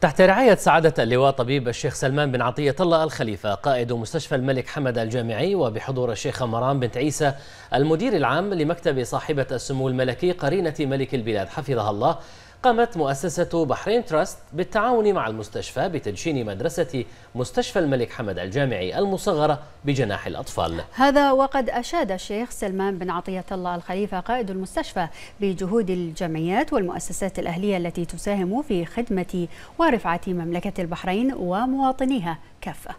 تحت رعاية سعادة اللواء طبيب الشيخ سلمان بن عطية الله الخليفة قائد مستشفى الملك حمد الجامعي وبحضور الشيخة مرام بنت عيسى المدير العام لمكتب صاحبة السمو الملكي قرينة ملك البلاد حفظها الله قامت مؤسسة بحرين تراست بالتعاون مع المستشفى بتدشين مدرسة مستشفى الملك حمد الجامعي المصغرة بجناح الأطفال هذا وقد أشاد الشيخ سلمان بن عطية الله الخليفة قائد المستشفى بجهود الجمعيات والمؤسسات الأهلية التي تساهم في خدمة ورفعة مملكة البحرين ومواطنيها كافة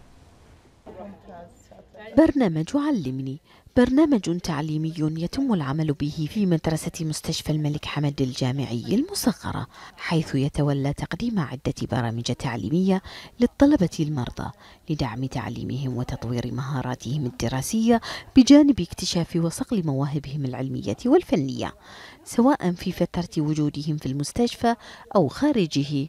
برنامج علمني برنامج تعليمي يتم العمل به في مدرسة مستشفى الملك حمد الجامعي المصغرة حيث يتولى تقديم عدة برامج تعليمية للطلبة المرضى لدعم تعليمهم وتطوير مهاراتهم الدراسية بجانب اكتشاف وصقل مواهبهم العلمية والفنية سواء في فترة وجودهم في المستشفى أو خارجه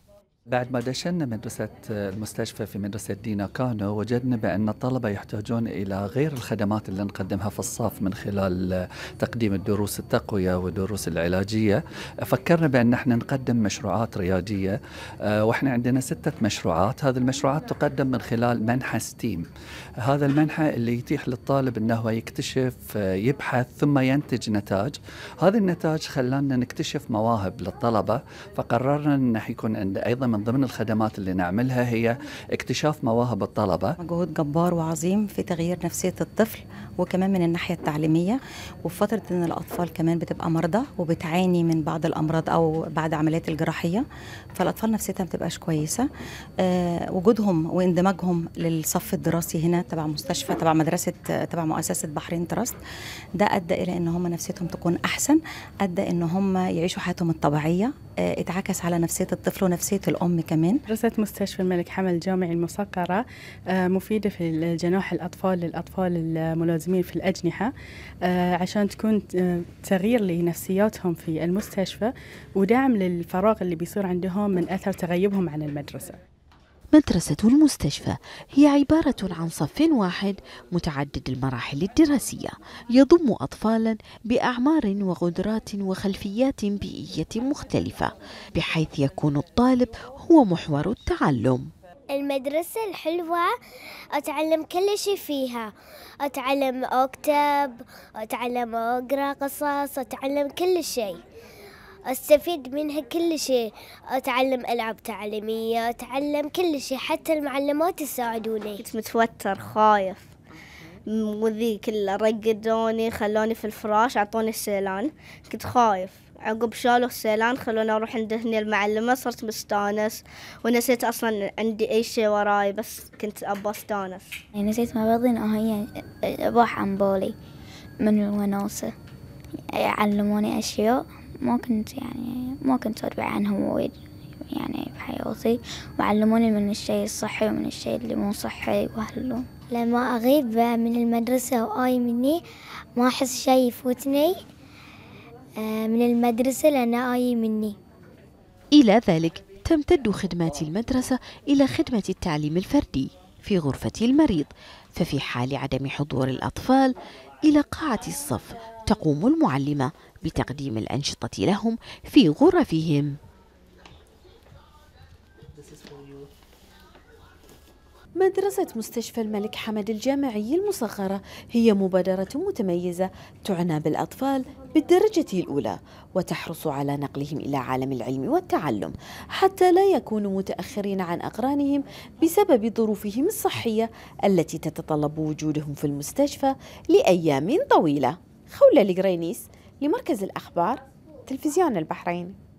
بعد ما دشنا مدرسة المستشفى في مدرسة دينا كانو وجدنا بأن الطلبة يحتاجون إلى غير الخدمات اللي نقدمها في الصف من خلال آه، تقديم الدروس التقوية والدروس العلاجية فكرنا بأن نحن نقدم مشروعات ريادية آه، وإحنا عندنا ستة مشروعات هذه المشروعات تقدم من خلال منحة ستيم هذا المنحة اللي يتيح للطالب أنه يكتشف آه، يبحث ثم ينتج نتاج هذا النتاج خلانا نكتشف مواهب للطلبة فقررنا أنه يكون أيضا من من ضمن الخدمات اللي نعملها هي اكتشاف مواهب الطلبة مجهود جبار وعظيم في تغيير نفسية الطفل وكمان من الناحية التعليمية وفي فترة أن الأطفال كمان بتبقى مرضى وبتعاني من بعض الأمراض أو بعد عمليات الجراحية فالأطفال نفسيتها بتبقاش كويسة أه وجودهم واندماجهم للصف الدراسي هنا تبع مستشفى تبع مدرسة تبع مؤسسة بحرين تراست ده أدى إلى أن هم نفسيتهم تكون أحسن أدى أن هم يعيشوا حياتهم الطبيعية آه، اتعكس على نفسية الطفل ونفسية الأم الأم كمان دراسة مستشفى الملك حمل الجامعي المسكره آه، مفيدة في الجناح الأطفال للأطفال الملازمين في الأجنحة آه، عشان تكون آه، تغيير لنفسياتهم في المستشفى ودعم للفراغ اللي بيصير عندهم من أثر تغيبهم عن المدرسة مدرسة المستشفى هي عبارة عن صف واحد متعدد المراحل الدراسية يضم أطفالا بأعمار وقدرات وخلفيات بيئية مختلفة بحيث يكون الطالب هو محور التعلم المدرسة الحلوة أتعلم كل شيء فيها أتعلم أكتب أتعلم أقرأ قصص أتعلم كل شيء أستفيد منها كل شيء أتعلم ألعاب تعليمية أتعلم كل شيء حتى المعلمات يساعدوني كنت متوتر خايف وذي كل رقدوني خلوني في الفراش أعطوني السيلان كنت خايف عقب شالوا السيلان خلوني أروح عند هني المعلمة صرت مستانس ونسيت أصلا عندي أي شيء وراي بس كنت أبى أستانس يعني نسيت مبادئ هي أبوح عن بولي من الوناسة يعلموني أشياء ما كنت يعني ما كنت أدري عنهم وايد يعني بحياتي وعلموني من الشيء الصحي ومن الشيء اللي مو صحي وهلو لما أغيب من المدرسة وآي مني ما أحس شيء يفوتني آه، من المدرسة لأن آي مني إلى ذلك تمتد خدمات المدرسة إلى خدمة التعليم الفردي في غرفة المريض ففي حال عدم حضور الأطفال إلى قاعة الصف تقوم المعلمة بتقديم الأنشطة لهم في غرفهم مدرسة مستشفى الملك حمد الجامعي المصغرة هي مبادرة متميزة تعنى بالأطفال بالدرجة الأولى وتحرص على نقلهم إلى عالم العلم والتعلم حتى لا يكونوا متأخرين عن أقرانهم بسبب ظروفهم الصحية التي تتطلب وجودهم في المستشفى لأيام طويلة خولة القرينيس لمركز الأخبار تلفزيون البحرين